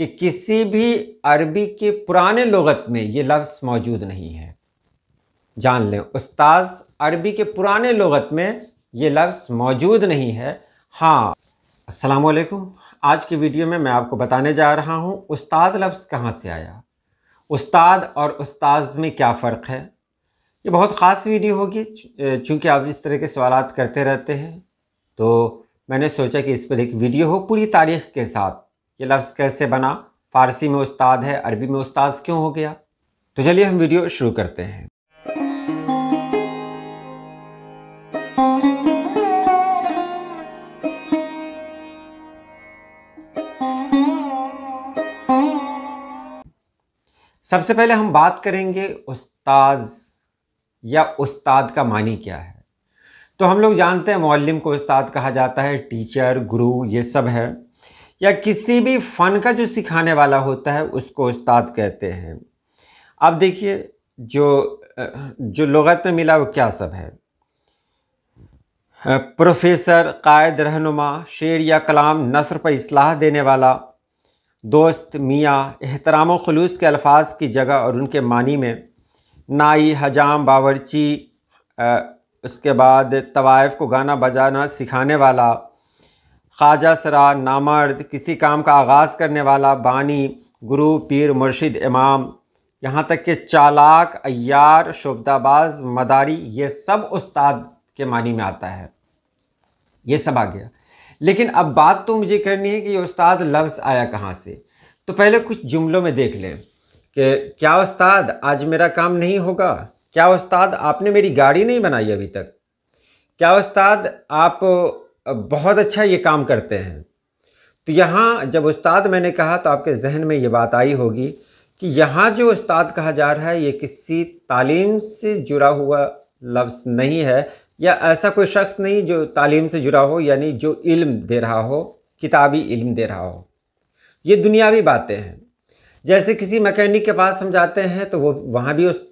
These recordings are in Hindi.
कि किसी भी अरबी के पुराने लगत में ये लफ्ज़ मौजूद नहीं है जान लें उस्ताज अरबी के पुराने लगत में ये लफ्ज़ मौजूद नहीं है हाँ असलम आज की वीडियो में मैं आपको बताने जा रहा हूँ उस्ताद लफ्ज़ कहाँ से आया उस्ताद और उस्ताज में क्या फ़र्क है ये बहुत ख़ास वीडियो होगी चूँकि आप इस तरह के सवाल करते रहते हैं तो मैंने सोचा कि इस पर एक वीडियो हो पूरी तारीख के साथ ये लफ्ज़ कैसे बना फ़ारसी में उस्ताद है अरबी में उस्ताद क्यों हो गया तो चलिए हम वीडियो शुरू करते हैं सबसे पहले हम बात करेंगे उस्ताद या उस्ताद का मानी क्या है तो हम लोग जानते हैं मौलम को उस्ताद कहा जाता है टीचर गुरु ये सब है या किसी भी फ़न का जो सिखाने वाला होता है उसको उस्ताद कहते हैं अब देखिए जो जो लगत में मिला वो क्या सब है प्रोफेसर कायद रहनुमा शेर या कलाम नसर पर असलाह देने वाला दोस्त मियाँ एहतराम खलूस के अल्फाज की जगह और उनके मानी में नाई हजाम बावरची उसके बाद तवायफ़ को गाना बजाना सिखाने वाला ख्वाजा सरा नामर्द किसी काम का आगाज़ करने वाला बानी गुरु पीर मुर्शिद इमाम यहाँ तक कि चालाक अयार शुबदाबाज मदारी ये सब उस्ताद के मानी में आता है ये सब आ गया लेकिन अब बात तो मुझे करनी है कि ये उस्ताद लफ्ज़ आया कहाँ से तो पहले कुछ जुमलों में देख लें कि क्या उस्ताद आज मेरा काम नहीं होगा क्या उस्ताद आपने मेरी गाड़ी नहीं बनाई अभी तक क्या उस्ताद आप बहुत अच्छा ये काम करते हैं तो यहाँ जब उस्ताद मैंने कहा तो आपके जहन में ये बात आई होगी कि यहाँ जो उस्ताद कहा जा रहा है ये किसी तालीम से जुड़ा हुआ लफ्ज़ नहीं है या ऐसा कोई शख्स नहीं जो तालीम से जुड़ा हो यानी जो इल्म दे रहा हो किताबी इल्म दे रहा हो ये दुनियावी बातें हैं जैसे किसी मैकेनिक के पास हम जाते हैं तो वो वहाँ भी उस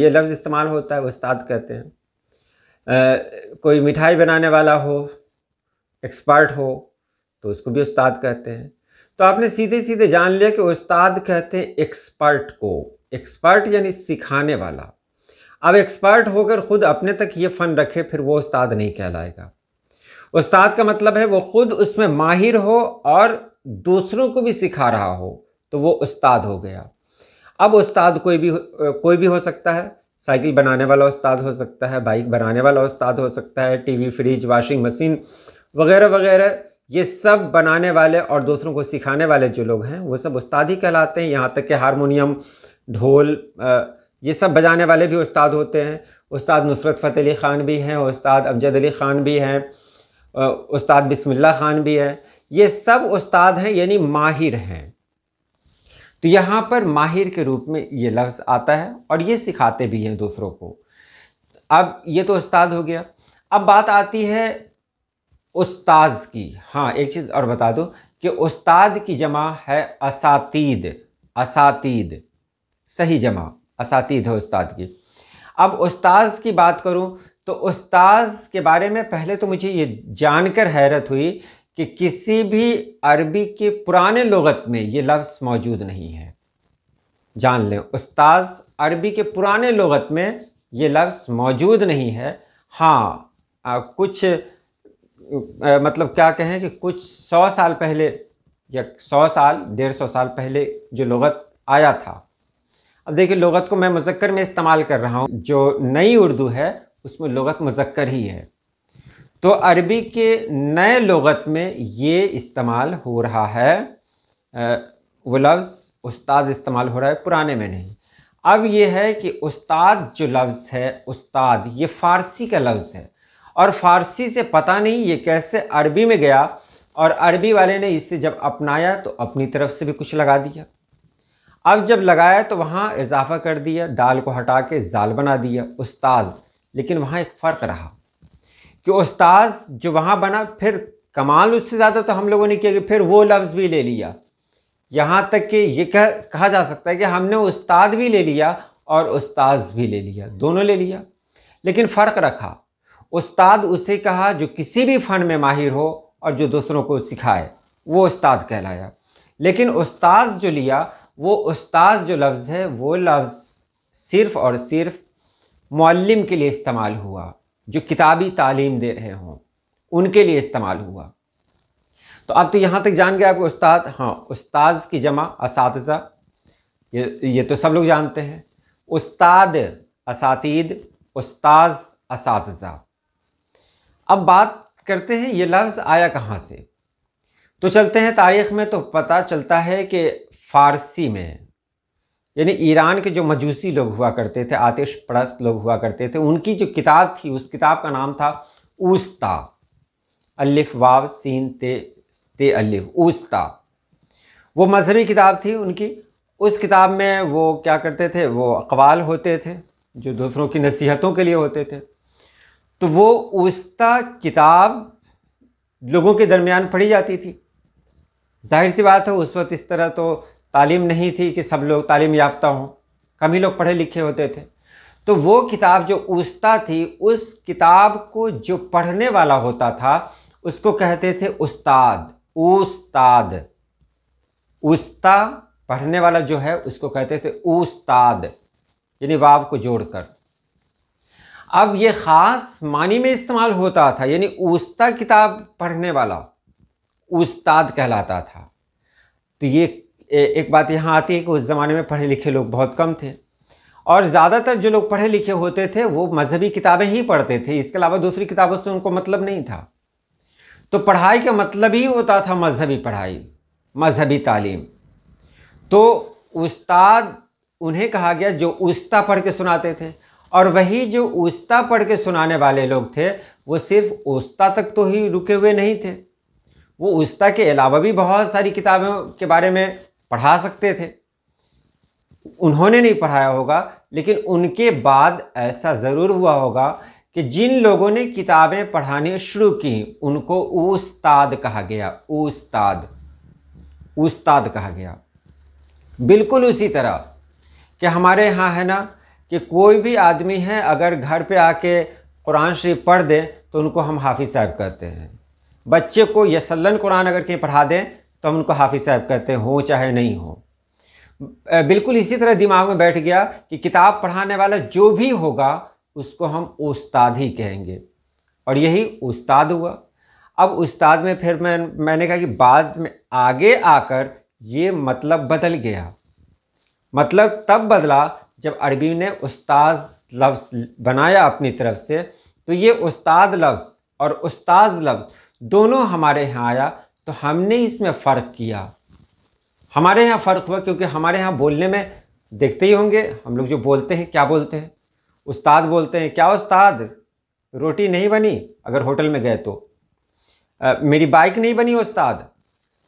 ये लफ्ज़ इस्तेमाल होता है उस्ताद कहते हैं कोई मिठाई बनाने वाला हो एक्सपर्ट हो तो उसको भी उस्ताद कहते हैं तो आपने सीधे सीधे जान लिया कि उस्ताद कहते हैं एक्सपर्ट को एक्सपर्ट यानी सिखाने वाला अब एक्सपर्ट होकर खुद अपने तक ये फ़न रखे फिर वो उस्ताद नहीं कहलाएगा उस्ताद का मतलब है वो खुद उसमें माहिर हो और दूसरों को भी सिखा रहा हो तो वो उस्ताद हो गया अब उस्ताद कोई भी कोई भी हो सकता है साइकिल बनाने वाला उस्ताद हो सकता है बाइक बनाने वाला उस्ताद हो सकता है टीवी फ्रिज वाशिंग मशीन वगैरह वगैरह ये सब बनाने वाले और दूसरों को सिखाने वाले जो लोग हैं वो सब उस्ताद ही कहलाते हैं यहाँ तक कि हारमोनियम ढोल ये सब बजाने वाले भी उस्ताद होते हैं उस्ताद नुसरत फ़तेह अली ख़ान भी हैं उस्ताद अमजद अली ख़ान भी हैं उस्ताद बिस्मिल्लाह ख़ान भी हैं ये सब उस्ताद हैं यानी माहिर हैं तो यहाँ पर माहिर के रूप में ये लफ्ज़ आता है और ये सिखाते भी हैं दूसरों को अब ये तो उस्ताद हो गया अब बात आती है उस्ताज की हाँ एक चीज़ और बता दूँ कि उस्ताद की जमा है असातीद असातीद सही जमा असातीद है उस्ताद की अब उस्ताज की बात करूँ तो उस्ताज के बारे में पहले तो मुझे ये जानकर हैरत हुई कि किसी भी अरबी के पुराने लगत में ये लफ्ज़ मौजूद नहीं है जान लें उस्ताज़ अरबी के पुराने लगत में ये लफ्ज़ मौजूद नहीं है हाँ आ, कुछ आ, मतलब क्या कहें कि कुछ सौ साल पहले या सौ साल डेढ़ सौ साल पहले जो लगत आया था अब देखिए लगत को मैं मुजक्कर में इस्तेमाल कर रहा हूँ जो नई उर्दू है उसमें लगत मुजक्कर ही है तो अरबी के नए लगत में ये इस्तेमाल हो रहा है वो लफ्ज़ उस्ताद इस्तेमाल हो रहा है पुराने में नहीं अब ये है कि उस्ताद जो लफ्ज़ है उस्ताद ये फ़ारसी का लफ्ज़ है और फ़ारसी से पता नहीं ये कैसे अरबी में गया और अरबी वाले ने इसे जब अपनाया तो अपनी तरफ से भी कुछ लगा दिया अब जब लगाया तो वहाँ इजाफा कर दिया दाल को हटा के जाल बना दिया उस्ताद लेकिन वहाँ एक फ़र्क रहा कि उस्ताज जो वहाँ बना फिर कमाल उससे ज़्यादा तो हम लोगों ने किया कि फिर वो लफ्ज़ भी ले लिया यहाँ तक कि ये कह कहा जा सकता है कि हमने उस्ताद भी ले लिया और उस्ताज भी ले लिया दोनों ले लिया लेकिन फ़र्क रखा उस्ताद उसे कहा जो किसी भी फ़न में माहिर हो और जो दूसरों को सिखाए वो उस्ताद कहलाया लेकिन उस्ताद जो लिया वो उस्ताद जो लफ्ज़ है वो लफ्ज़ सिर्फ़ और सिर्फ मल्लम के लिए इस्तेमाल हुआ जो किताबी तालीम दे रहे हों उनके लिए इस्तेमाल हुआ तो अब तो यहाँ तक जान गया आपको उस्ताद हाँ उस्ताद की जमा इस ये ये तो सब लोग जानते हैं उस्ताद इसद उस्ताद इस अब बात करते हैं ये लफ्ज़ आया कहाँ से तो चलते हैं तारीख़ में तो पता चलता है कि फ़ारसी में यानी ईरान के जो मजूसी लोग हुआ करते थे आतिश प्रस्त लोग हुआ करते थे उनकी जो किताब थी उस किताब का नाम था उस्ता अलिफ वाव सीन ते ते अलिफ उस्ता वो मजहबी किताब थी उनकी उस किताब में वो क्या करते थे वो अकवाल होते थे जो दूसरों की नसीहतों के लिए होते थे तो वो उस्ता किताब लोगों के दरमियान पढ़ी जाती थी जाहिर सी बात है उस वक्त इस तरह तो तालीम नहीं थी कि सब लोग तालीम याफ्ता हों कम ही लोग पढ़े लिखे होते थे तो वो किताब जो उस्ता थी उस किताब को जो पढ़ने वाला होता था उसको कहते थे उस्ताद उस्ताद उस्ता पढ़ने वाला जो है उसको कहते थे उस्ताद यानी वाव को जोड़कर अब ये ख़ास मानी में इस्तेमाल होता था यानी उस्ता किताब पढ़ने वाला उस्ताद कहलाता था तो ये एक बात यहाँ आती है कि उस ज़माने में पढ़े लिखे लोग बहुत कम थे और ज़्यादातर जो लोग पढ़े लिखे होते थे वो मजहबी किताबें ही पढ़ते थे इसके अलावा दूसरी किताबों से उनको मतलब नहीं था तो पढ़ाई का मतलब ही होता था मजहबी पढ़ाई मजहबी तालीम तो उस्ताद उन्हें कहा गया जो उस्ता पढ़ के सुनाते थे और वही जो उस्ता पढ़ के सुनाने वाले लोग थे वो सिर्फ उस्ता तक तो ही रुके हुए नहीं थे वो उस्ता के अलावा भी बहुत सारी किताबों के बारे में पढ़ा सकते थे उन्होंने नहीं पढ़ाया होगा लेकिन उनके बाद ऐसा ज़रूर हुआ होगा कि जिन लोगों ने किताबें पढ़ानी शुरू की उनको उस्ताद कहा गया उस्ताद उस्ताद कहा गया बिल्कुल उसी तरह कि हमारे यहाँ है ना कि कोई भी आदमी है अगर घर पे आके कुरान शरीफ पढ़ दे तो उनको हम हाफिज़ साहब कहते हैं बच्चे को यसल्लन कुरान अगर कहीं पढ़ा दें तो हम उनको हाफिज़ साहब कहते हैं हो चाहे नहीं हो बिल्कुल इसी तरह दिमाग में बैठ गया कि किताब पढ़ाने वाला जो भी होगा उसको हम उस्ताद ही कहेंगे और यही उस्ताद हुआ अब उस्ताद में फिर मैं मैंने कहा कि बाद में आगे आकर ये मतलब बदल गया मतलब तब बदला जब अरबी ने उस्ताद लफ्ज़ बनाया अपनी तरफ से तो ये उस्ताद लफ्ज़ और उस्ताद लफ्ज़ दोनों हमारे यहाँ आया तो हमने इसमें फ़र्क किया हमारे यहाँ फ़र्क हुआ क्योंकि हमारे यहाँ बोलने में देखते ही होंगे हम लोग जो बोलते हैं क्या बोलते हैं उस्ताद बोलते हैं क्या उस्ताद रोटी नहीं बनी अगर होटल में गए तो आ, मेरी बाइक नहीं बनी उस्ताद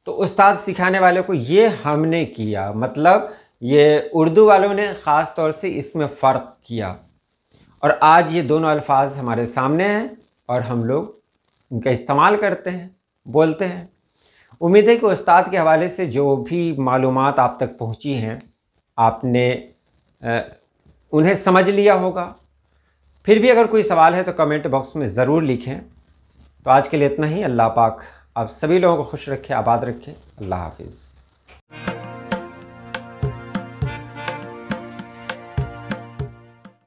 तो उस्ताद सिखाने वाले को ये हमने किया मतलब ये उर्दू वालों ने ख़ास तौर से इसमें फ़र्क किया और आज ये दोनों अल्फाज हमारे सामने हैं और हम लोग इनका इस्तेमाल करते हैं बोलते हैं उम्मीद है कि उस्ताद के हवाले से जो भी मालूम आप तक पहुँची हैं आपने उन्हें समझ लिया होगा फिर भी अगर कोई सवाल है तो कमेंट बॉक्स में ज़रूर लिखें तो आज के लिए इतना ही अल्लाह पाक आप सभी लोगों को खुश रखे आबाद रखें अल्लाह हाफिज़